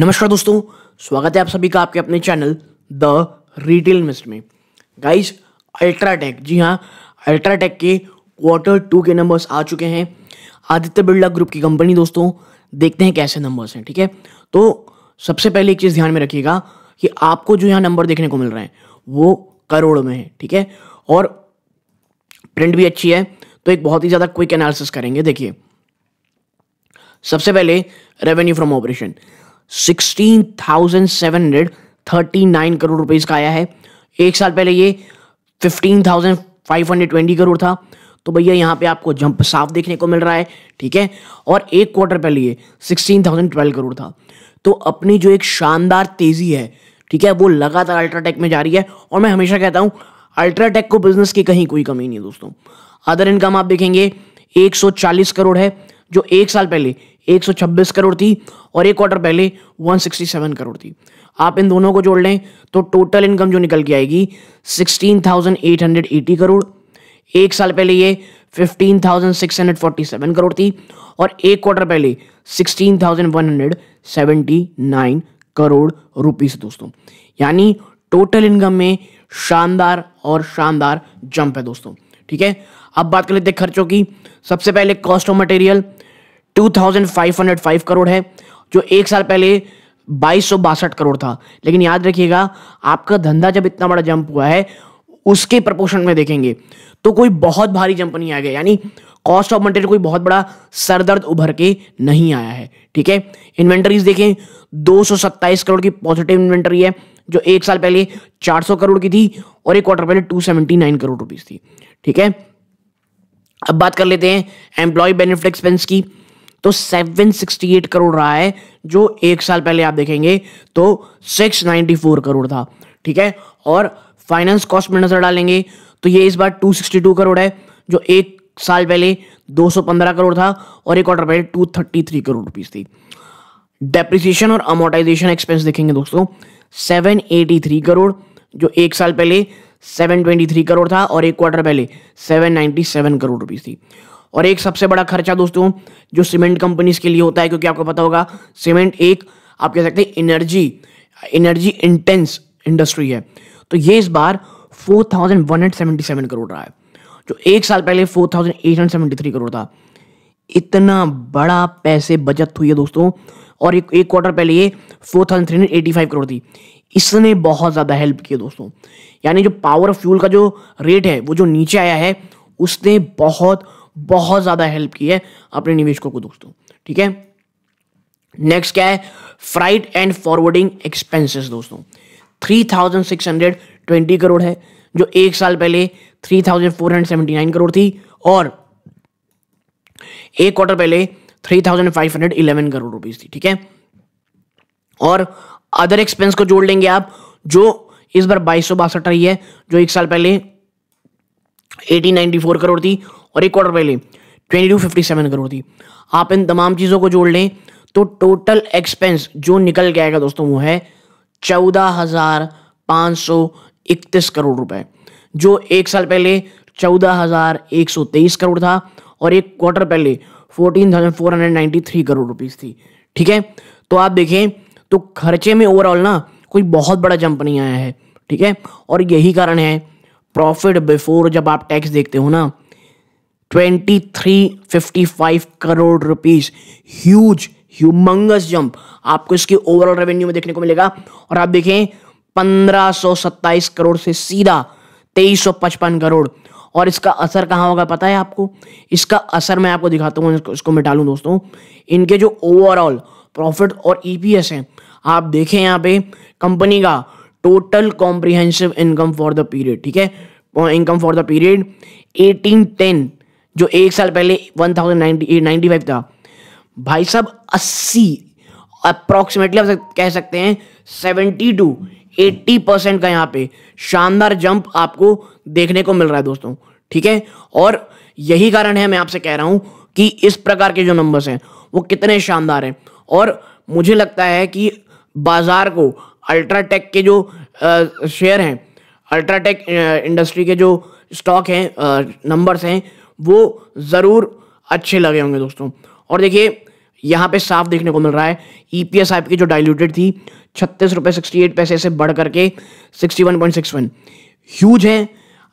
नमस्कार दोस्तों स्वागत है आप सभी का आपके अपने चैनल द रिटेल मिस्ट में गाइस अल्ट्राटेक जी हाँ अल्ट्राटेक के क्वार्टर टू के नंबर्स आ चुके हैं आदित्य बिरला ग्रुप की कंपनी दोस्तों देखते हैं कैसे नंबर्स हैं ठीक है तो सबसे पहले एक चीज़ ध्यान में रखिएगा कि आपको जो यहाँ नंबर देखने को मिल रहे हैं वो करोड़ में है ठीक है और प्रिंट भी अच्छी है तो एक बहुत ही ज़्यादा क्विक एनालिसिस करेंगे देखिए सबसे पहले रेवेन्यू फ्रॉम ऑपरेशन 16,739 करोड़ रुपए का आया है एक साल पहले ये 15,520 करोड़ था तो भैया यहाँ पे आपको जंप साफ देखने को मिल रहा है ठीक है और एक क्वार्टर पहले ये 16,012 करोड़ था तो अपनी जो एक शानदार तेजी है ठीक है वो लगातार अल्ट्राटेक में जा रही है और मैं हमेशा कहता हूँ अल्ट्राटेक को बिजनेस की कहीं कोई कमी नहीं है दोस्तों अदर इनकम आप देखेंगे 140 करोड़ है जो एक साल पहले 126 करोड़ थी और एक क्वार्टर पहले 167 करोड़ थी आप इन दोनों को जोड़ लें तो टोटल इनकम जो निकल के आएगी 16,880 करोड़ एक साल पहले ये 15,647 करोड़ थी और एक क्वार्टर पहले 16,179 करोड़ रुपीस दोस्तों यानी टोटल इनकम में शानदार और शानदार जंप है दोस्तों ठीक है अब बात कर लेते हैं खर्चों की सबसे पहले कॉस्ट ऑफ मटेरियल 2505 करोड़ है जो एक साल पहले बाईस करोड़ था लेकिन याद रखिएगा आपका धंधा जब इतना बड़ा जंप हुआ है उसके प्रपोर्शन में देखेंगे तो कोई बहुत भारी जंप नहीं आ गया यानी कॉस्ट ऑफ मटेरियल कोई बहुत बड़ा सरदर्द उभर के नहीं आया है ठीक है इन्वेंटरीज देखें दो करोड़ की पॉजिटिव इन्वेंटरी है जो एक साल पहले 400 करोड़ की थी और एक क्वार्टर पहले 279 करोड़ रुपीस थी ठीक है अब बात कर लेते हैं एम्प्लॉय बेनिफिट एक्सपेंस की तो 768 करोड़ रहा है जो एक साल पहले आप देखेंगे तो 694 करोड़ था ठीक है और फाइनेंस कॉस्ट में नजर डालेंगे तो ये इस बार 262 करोड़ है जो एक साल पहले 215 करोड़ था और एक क्वार्टर पहले 233 करोड़ रुपीज थी डेप्रिसिएशन और अमोटाइजेशन एक्सपेंस देखेंगे दोस्तों सेवन करोड़ जो एक साल पहले 723 करोड़ था और एक क्वार्टर पहले 797 करोड़ रुपीज थी और एक सबसे बड़ा खर्चा दोस्तों जो सीमेंट कंपनीज के लिए होता है क्योंकि आपको पता होगा सीमेंट एक आप कह सकते हैं एनर्जी एनर्जी इंटेंस इंडस्ट्री है तो ये इस बार 4,177 करोड़ रहा है जो एक साल पहले 4,873 करोड़ था इतना बड़ा पैसे बचत हुई है दोस्तों और एक एक क्वार्टर पहले ये 4,385 करोड़ थी इसने बहुत ज़्यादा हेल्प किया दोस्तों यानी जो पावर ऑफ फ्यूल का जो रेट है वो जो नीचे आया है उसने बहुत बहुत ज़्यादा हेल्प की है अपने निवेशकों को दोस्तों ठीक है नेक्स्ट क्या है फ्राइट एंड फॉरवर्डिंग एक्सपेंसेस दोस्तों three thousand six hundred twenty crore है जो एक साल पहले three thousand four hundred seventy nine crore थी और एक क्वार्टर पहले three thousand five hundred eleven crore rupees थी ठीक है और अदर एक्सपेंस को जोड़ लेंगे आप जो इस बार बाईस सौ बासठ रही है जो एक साल पहले एटीन नाइनटी फोर करोड़ थी और एक क्वार्टर पहले twenty two fifty seven crore थी आप इन तमाम चीज़ों को जोड़ लें तो टोटल एक्सपेंस जो निकल के आएगा दोस्तों वो है चौदह हज़ार पाँच सौ इकतीस करोड़ रुपए जो एक साल पहले चौदह हज़ार एक सौ तेईस करोड़ था और एक क्वार्टर पहले fourteen thousand four hundred ninety three crore rupees थी ठीक है तो आप देखें तो खर्चे में ओवरऑल ना कोई बहुत बड़ा जंप नहीं आया है ठीक है और यही कारण है प्रॉफिट बिफोर जब आप टैक्स देखते हो ना 2355 crore rupees huge humongous jump आपको इसके ओवरऑल रेवेन्यू में देखने को मिलेगा और आप देखें 1527 करोड़ से सीधा 2355 करोड़ और इसका असर कहाँ होगा पता है आपको इसका असर मैं आपको दिखाता हूँ इसको मैं डालूँ दोस्तों इनके जो ओवरऑल प्रॉफिट और ईपीएस e हैं आप देखें यहाँ पे कंपनी का total comprehensive income for the period ठीक है income for the period eighteen ten जो एक साल पहले वन थाउजेंड नाइन्टी फाइव था भाई साहब अस्सी अप्रोक्सीमेटली आप कह सकते हैं सेवेंटी टू एट्टी परसेंट का यहाँ पे शानदार जंप आपको देखने को मिल रहा है दोस्तों ठीक है और यही कारण है मैं आपसे कह रहा हूँ कि इस प्रकार के जो नंबर्स हैं वो कितने शानदार हैं और मुझे लगता है कि बाज़ार को अल्ट्राटेक के जो शेयर हैं अल्ट्राटेक इंडस्ट्री के जो स्टॉक हैं नंबर्स हैं वो ज़रूर अच्छे लगे होंगे दोस्तों और देखिए यहाँ पे साफ देखने को मिल रहा है ई पी एस आपकी जो डाइल्यूटेड थी छत्तीस रुपये सिक्सटी एट पैसे से बढ़ करके sixty one point six one huge है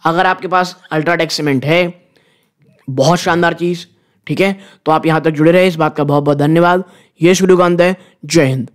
अगर आपके पास अल्ट्राटेक सीमेंट है बहुत शानदार चीज़ ठीक है तो आप यहाँ तक जुड़े रहे इस बात का बहुत बहुत धन्यवाद ये वीडियो का अंत है जय हिंद